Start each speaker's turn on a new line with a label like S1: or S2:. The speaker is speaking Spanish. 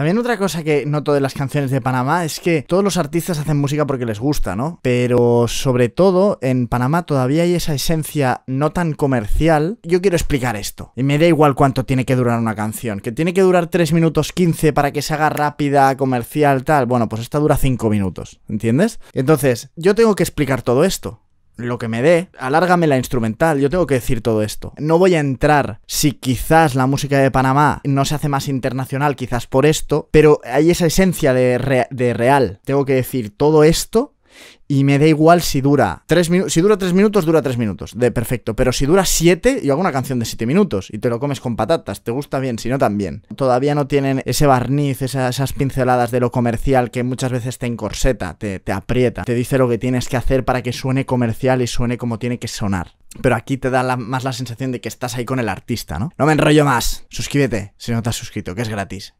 S1: También otra cosa que noto de las canciones de Panamá es que todos los artistas hacen música porque les gusta, ¿no? Pero sobre todo en Panamá todavía hay esa esencia no tan comercial. Yo quiero explicar esto. Y me da igual cuánto tiene que durar una canción. Que tiene que durar 3 minutos 15 para que se haga rápida, comercial, tal. Bueno, pues esta dura 5 minutos, ¿entiendes? Entonces, yo tengo que explicar todo esto lo que me dé, alárgame la instrumental, yo tengo que decir todo esto. No voy a entrar si quizás la música de Panamá no se hace más internacional, quizás por esto, pero hay esa esencia de, real. Tengo que decir todo esto y me da igual si dura tres minutos. Si dura tres minutos, dura tres minutos. De perfecto. Pero si dura siete, yo hago una canción de siete minutos y te lo comes con patatas. Te gusta bien, si no también. Todavía no tienen ese barniz, esas, pinceladas de lo comercial que muchas veces te encorseta, te, te aprieta, te dice lo que tienes que hacer para que suene comercial y suene como tiene que sonar. Pero aquí te da más la sensación de
S2: que estás ahí con el artista, ¿no? No me enrollo más. Suscríbete si no te has suscrito, que es gratis.